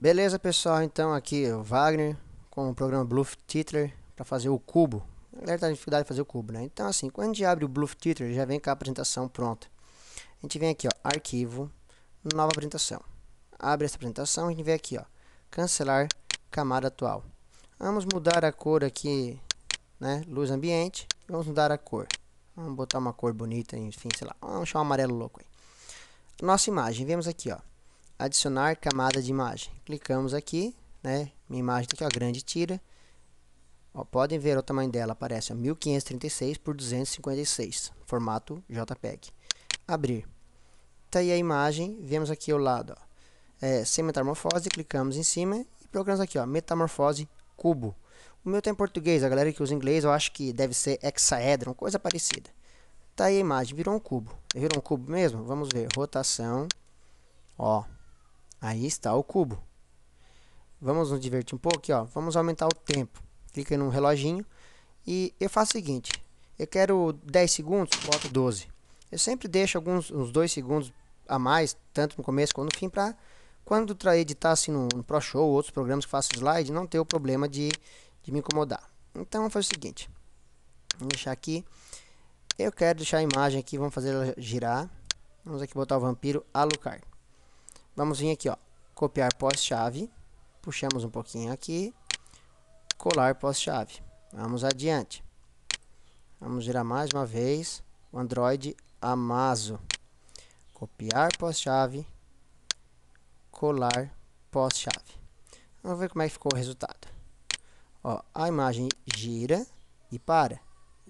Beleza, pessoal? Então aqui o Wagner com o programa Bluff Titler para fazer o cubo. A galera tá dificuldade de fazer o cubo, né? Então assim, quando a gente abre o Bluff Titler, já vem com a apresentação pronta. A gente vem aqui, ó, arquivo, nova apresentação. Abre essa apresentação, a gente vem aqui, ó, cancelar camada atual. Vamos mudar a cor aqui, né, luz ambiente, vamos mudar a cor. Vamos botar uma cor bonita, enfim, sei lá, vamos chamar um amarelo louco aí. Nossa imagem, vemos aqui, ó, adicionar camada de imagem. Clicamos aqui, né? Minha imagem tá aqui, ó, grande tira. Ó, podem ver o tamanho dela, aparece ó, 1536 por 256, formato JPEG. Abrir. Tá aí a imagem, vemos aqui o lado, ó, é, sem metamorfose, clicamos em cima e procuramos aqui, ó, metamorfose cubo. O meu tem tá em português, a galera que usa inglês, eu acho que deve ser hexaedron, coisa parecida. Tá aí a imagem, virou um cubo. Virou um cubo mesmo? Vamos ver, rotação, ó, Aí está o cubo. Vamos nos divertir um pouco aqui, ó. Vamos aumentar o tempo. Clica no reloginho e eu faço o seguinte. Eu quero 10 segundos, boto 12. Eu sempre deixo alguns uns 2 segundos a mais, tanto no começo quanto no fim, para quando editar assim no, no ProShow ou outros programas que faço slide, não ter o problema de, de me incomodar. Então, faz o seguinte. Vamos deixar aqui. Eu quero deixar a imagem aqui, vamos fazer ela girar. Vamos aqui botar o vampiro Alucard. Vamos vir aqui, ó, copiar pós-chave, puxamos um pouquinho aqui, colar pós-chave. Vamos adiante. Vamos girar mais uma vez o Android Amazo. Copiar pós-chave, colar pós-chave. Vamos ver como é que ficou o resultado. Ó, a imagem gira e para,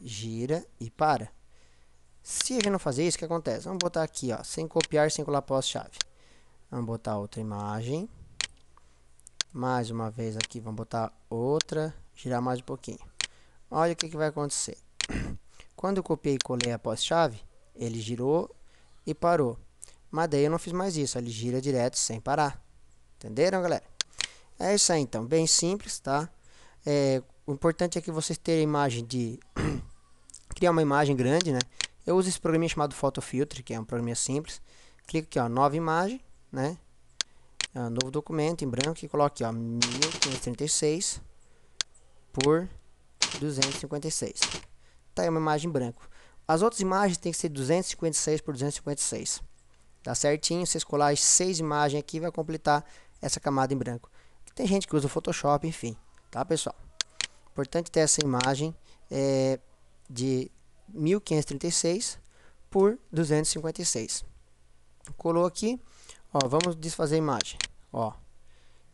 gira e para. Se a gente não fazer isso, o que acontece? Vamos botar aqui, ó, sem copiar, sem colar pós-chave. Vamos botar outra imagem. Mais uma vez aqui, vamos botar outra. Girar mais um pouquinho. Olha o que, que vai acontecer. Quando eu copiei e colei a chave ele girou e parou. Mas daí eu não fiz mais isso, ele gira direto sem parar. Entenderam, galera? É isso aí, então. Bem simples, tá? É, o importante é que vocês tenham imagem de... criar uma imagem grande, né? Eu uso esse programa chamado Photo Filter, que é um programa simples. Clica aqui, ó, nova imagem né? Ah, novo documento em branco e coloque ó, 1536 por 256. Tá aí uma imagem em branco. As outras imagens tem que ser 256 por 256. Tá certinho, vocês colar as seis imagens aqui vai completar essa camada em branco. Tem gente que usa o Photoshop, enfim, tá pessoal? Importante ter essa imagem é, de 1536 por 256. Colou aqui, Ó, vamos desfazer a imagem. Ó,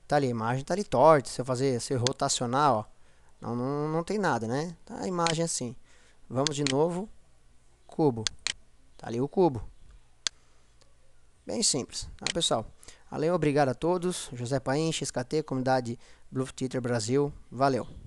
tá ali, a imagem tá ali torta. Se eu fazer, se eu rotacionar, ó, não, não, não tem nada, né? Tá a imagem assim. Vamos de novo, cubo. Tá ali o cubo. Bem simples, tá, pessoal? Além, obrigado a todos. José Paim, XKT, Comunidade Blue Twitter Brasil. Valeu!